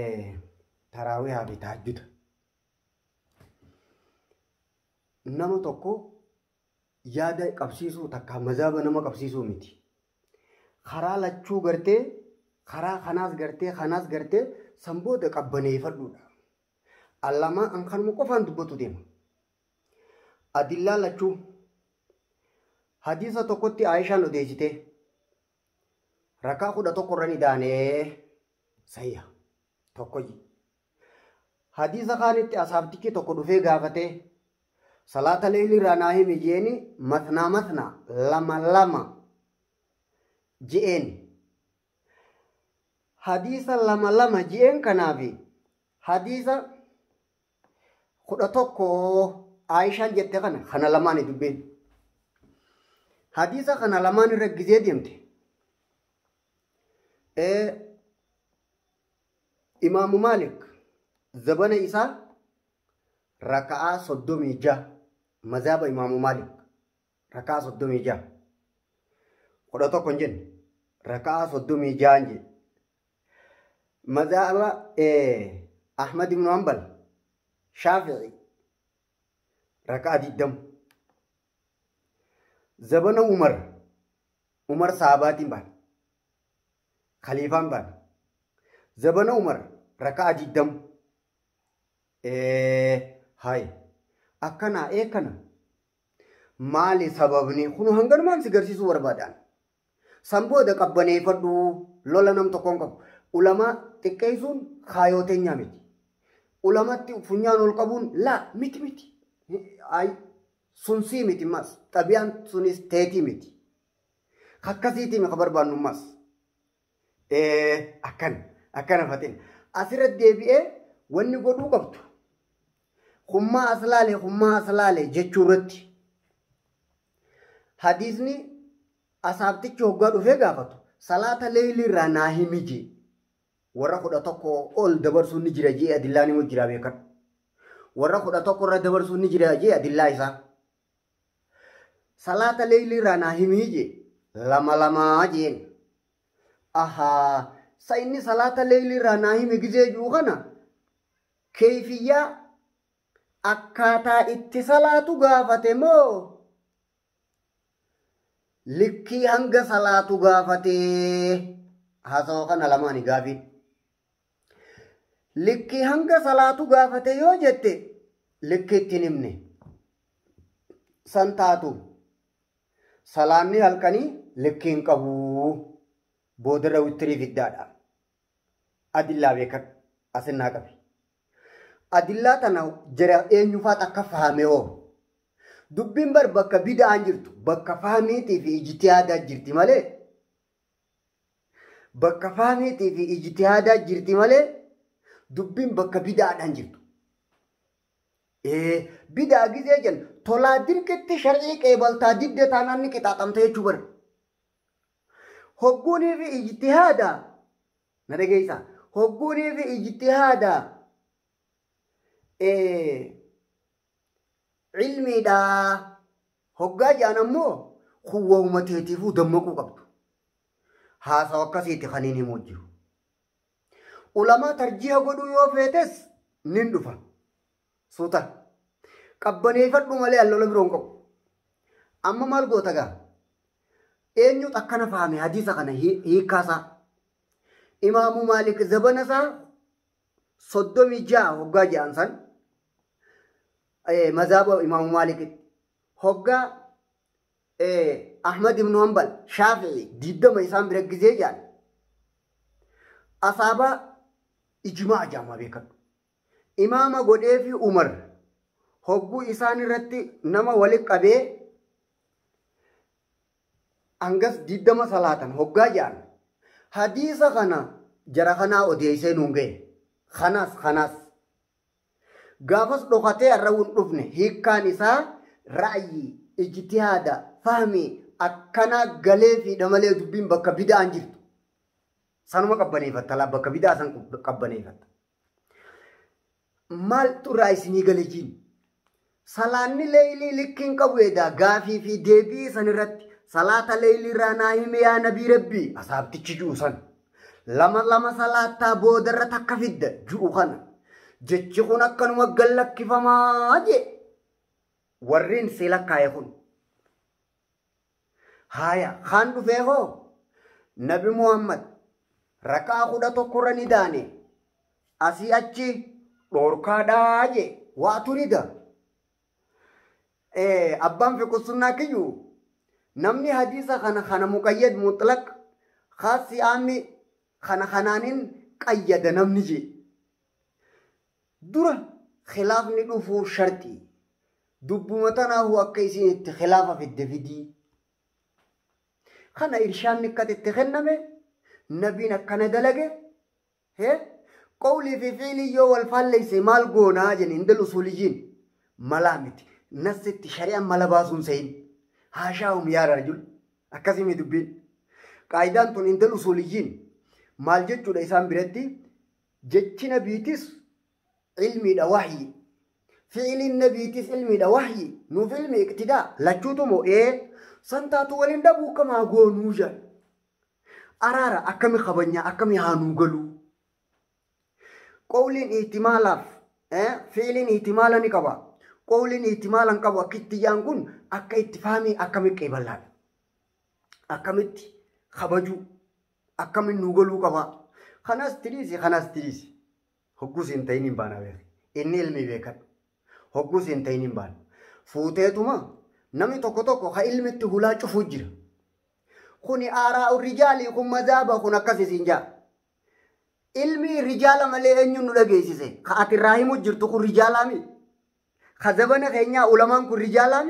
Eh, taraawihaa fi taajjuda. Nama tokko yaada qabsiisuu takka mazaaba nama qabsiisuu miti. Karaa lachuu gartee karaa kanaas gartee kanaas gartee samboda qabbaneeffadhuudha. Allamaa an kanuma qofaan dubbatu deema. Adillaa lachuu hadiisa tokkotti Aishaan odeessitee rakaa kudha tokko irra ni daanee tokkoyyi. Hadiisa kaanitti asaabtichi tokko dhufee gaafatee salaata leelirraa naa himi jeeni matnaa matnaa lama lama je'een. Hadiisa lama lama je'een kanaaf hadiisa kudha tokko Aayishaan jette kana kana lamaan dubbeen. Hadiisa kana lamaan irra gisee deemte. Ee, Imaamu Maalik zabana isaa raka'aa soddomii ja'a mazaaba Imaamu Maalik raka'aa soddomii ja'a kudha tokko hin jenne raka'aa soddomii ja'a hin jedhe mazaaba Ahmad ibn Hanbal Shaafi'i raka'aa digdamu zabana Umar Umar sahabaatiin baan khaliifaan baan Zabana Umar raka'a digdam. Hayi akkanaa eekana maali sababni kun hanganumaan si garsiisuu barbaadaan sanbooda qabbaneeffadhu lola nam tokkoon qabu ulamaa xiqqeessuun kaayoteenyaa miti ulamatti funyaan ol qabuun laa miti miti ay sunsii miti maas xabiyaan sunis teetii miti akkasiitii maka barbaannu mas akan akkana fatin asirratti deebi'ee wanni godhuu qabdu kumma as laale hummaa as laale jechuu irratti hadiisni asaabtichi hoggaa dhufee gaafatu salaata leeyilii irraa naa jee warra kudha tokko ol dabarsuun ni jira jee adillaa ni jira warra tokko irra dabarsuun ni jira jee isaa naa lama lamaa jeen sa inni salata leeyliirraa naa hime gizee jiru kana keefiyyaa akkaataa itti salatu gaafate moo likkii hanga salatu gafate haasawaa kana lamani gaafii likki hanga salatu gafate yo jette likki tinimne santatu san halkani likkin kabu Boodara Wittirii Fiddaadha. Adillaa beekan asinnaa qabi. Adillaa tana jara eenyufaat akka fahamee hoo? Dubbiin bar bakka bida'aan jirtu bakka fahamiitii fi ijitihaadaa jirti malee bakka fahamiitii fi ijitihaadaa jirti malee dubbiin bakka bida'aadhaan jirtu. Bida'a gizee jennu tolaa dirqitti sharcii qeebaltaa diddeetaa naanni qixaaxamta jechuu bara. hogguunii fi ijtihaada na ijtihada hogguunii fi hoggaa ja'an ammoo kuwa uumateetiifuu dammaquu qabdu haasawa akkasiitti kan hin jiru ulamaa tarjiha godhuu yoo feetes nin dhufa suuta qabbaneeffadhu malee allola biroon qabu amma maal goota gaa eenyutu akkana faame hadiisa kana hiikkaasaa. Imaamu Maalik zabanasaa soddomi ja'a hoggaa ja'an san mazaaba imaamu Maalikitti hoggaa Ahmad ibnu Hanbal Shaafi'i diddama isaan bira gizee ja'an asaabaa ijmaa jaamaa beekadhu. Imaama godhee fi Umar hogguu isaan irratti nama walitti qabee angas diddama salaatan hoggaa jaan hadisa kana jara kanaa odeessee nuun ga'e kanas kanas gaafas dhokatee arrawuun dhufne hiikkaan isaa ra'ayi ijtihaada fahmi akkanaa galee fiidha malee dubbiin bakka bida'an jirtu sanuma qabbaneeffatta baka bakka bidaa san qabbaneeffatta. Maal xurraa isinii galechiin salaanni leelii likkiin qabu edaa gaafii fi deebii san irratti salaata leeyliirraa naa hime yaa nabii rabbii asaabtichi juusan lama lama salaattaa boodarra takka fidda ju'u kana jechi kun akkanuma gallakkifamaa je warreen si kun haya kaan dhufee hoo nabi muhammad rakaa kudha tokkorra ni daane asii achi dhoorkaadhaa je waa turida abbaan fiqu namni hadiisa kana kana muqayyad mutlaq khaasi aami kana kanaanin qayyada namni jee dura khilaafni dhufuu sharti dubbuma tanaahu akka isin itti khilaafa fidde fidii kana irshaanni akkati itti kenname nabiin akkana dalage hee qawlii fi fiilii yoo wal faalleyse maal goonaa jedhe hindal usuulijiin malaa miti nasitti shari'an mala baasuun seyin haashaa'um yaadaan jiru. Akkasimi dubbiin. Qaayidaan tun hindal usuuliyyiin maal jechuudha isaan biratti jechina biitis ilmiidha wahyi. Fi'iliin nabiitis ilmiidha wahyi. Nuuf ilmi daa lachuutu moo ee santaatu waliin dhabuu kamaa goonuu jedha. Araara akkami qabanya akkami haanuu galuu. Qawliin ihtimaalaaf fi'iliin ihtimaala ni qaba. qooleen itti maalan qabu akkitti yaan kun akka itti fahamee akkamitti qeeballaan akkamitti kabaju akkamiin nu galuu qaba. Kanas tiriisi kanas tiriisi hogguus hin ta'in hin baana beeka inni ilmi beekadhu hogguus hin ta'in hin baana fuuteetuma namni tokko tokko ka ilmitti hulaa cufu jira. Kuni aaraa rijaali kun mazaaba kun akkas isin jaa. Ilmi rijaala malee eenyuun nu dhageessise ka ati raahimu jirtu kun rijaalaa miti. ከዘበነ ከኛ ኡለማን ኩን ሪጃላሚ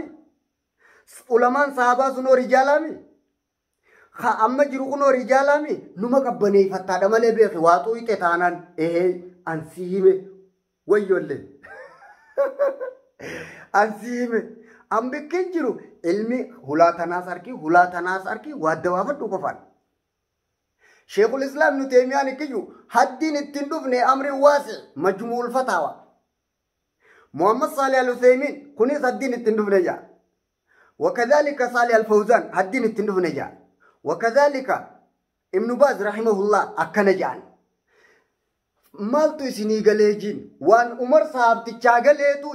ኡለማን ሳሃባ ሱኖ ሪጃላሚ ከአመ ጅሩ ቁኖ ሪጃላሚ ኑመ ቀበኔ ፈታደ መለ ቤክ ዋጡ ይጤ ይሄ አንሲሂሜ ወዮሌ አንሲሂሜ አንብክን ጅሩ ኢልሚ ሁላ ተናስ አርኪ ሁላ ተናስ አርኪ ሼኹል እስላም ኑ እክዩ ሀዲን እትን ዱፍኔ አምሪን ዋሲ መጅሙል ፈታዋ محمد صالح الحسيمين كنيس الدين التندف نجا وكذلك صالح الفوزان الدين التندف نجا وكذلك ابن باز رحمه الله أكنجان maaltu isinii galeejiin waan umar sahabtichaa galeetu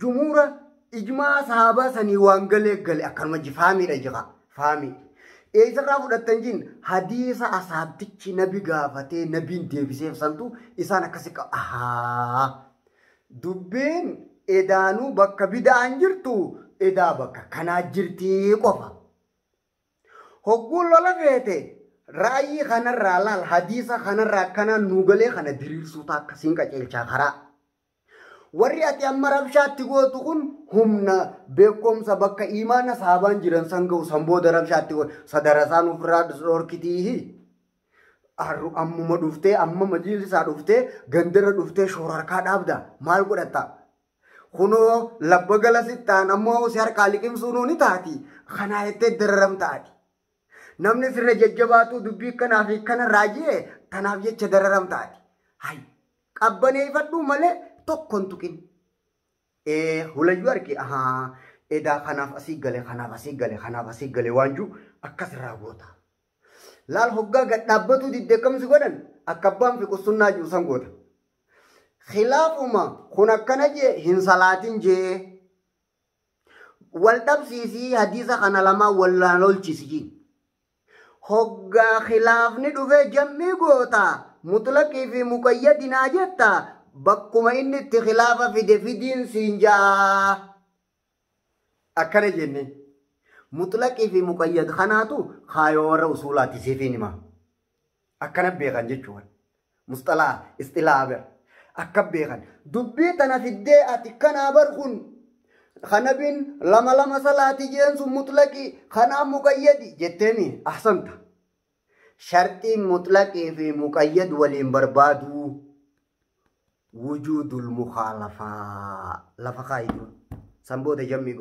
jumuura ijmaa sahabaa sanii waan galee gale akkanuma jifaamiidha jira faamii eessarraa fudhattan jiin hadiisa asaabtichi nabi gaafatee nabiin deebiseef santu isaan akkasi qaba ahaa Dubbeen edaanuu bakka bida'aan jirtu edaa bakka kanaa jirtii qofa. Hogguun lola feete raayii kanarraa laal hadiisa kanarraa kana nuugalee kana diriirsuuta akkasiin qaceelchaa karaa. Warri ati amma rabshaatti gootu kun humna beekumsa bakka imaana saabaan jiran san ga'u san booda rabshaatti da ofirraa dhorkitii. ammuma dhuftee amma isaa dhuftee gandara dhuftee shoorarkaa dhaabda maal godhata kunoo labba gala sittaan ammoo si harkaa liqimsuunuu ni taati kanaa jettee dararam taati. namni sirra jajjabaatu dubbii kanaaf kana raajee tanaaf jecha dararam taate hay qabbaneeffadhu malee tokkon tuqin hulayyuu arge ahaa edaa kanaaf asii gale kanaaf asii gale kanaaf asii gale waanjuu akkas irraa goota. laal hoggaa gad dhaabbatu diddeekamsi godhan akka abbaan fi qussunnaa jiru san goota. Khilaafuma kun akkana jee hin salaatin jee wal dhabsiisii hadiisa kana lamaa wallaan olchisii. Hoggaa khilaafni dhufee jammii goota mutlaqii fi muqayyadinaa jetta bakkuma inni itti khilaafa fide fidiin siin ja'a. Akkana jennee. Mutlak ifi mukayyad kanaatu kaayoora usulati siifin hima. akana beekan jechuudha. mustala isxilaa bira. Akka beekan dubbii tana fiddee ati kana kun kanabin lama lama salaati jeensu mutlaki khana muqayyadi jetteeni ahsanta. Shartiin mutlaqii fi muqayyad waliin barbaadu wujudul mukhalafa lafa kaayiduu sanboota jammii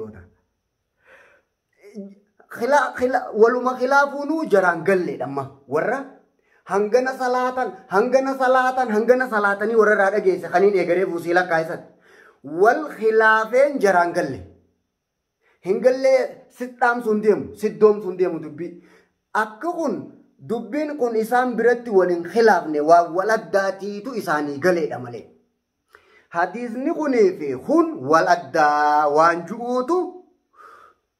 waluma khilafunu jaran galle damma warra hangana salatan hangana salaatan hangana salaatanii warra rada geese kaniin eegalee sila kaisat. wal khilafen jarang galle hin gallee sit sidom sundiem sit doomsuun deemu kun dubbiin kun isaan biratti wa walad waa itu isani isaanii galeedha malee hadiisni kunii fi kun walad addaa waan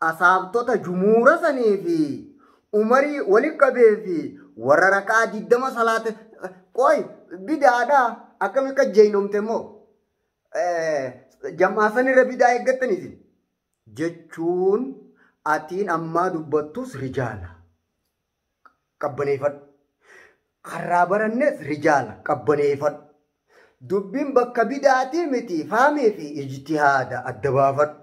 asaabtota jumuura sanii fi umarii waliin qabee fi warra rakaa diddama salaate qoy bidaadhaa akkami moo immoo jammaasanirra bidaa eeggattaniiti jechuun atiin ammaa dubbattus rijaala qabbaneeffadhu. Karaa barannees rijaala qabbaneeffadhu. Dubbiin bakka bidaatii miti faamii fi ijtihaada adda baafadhu.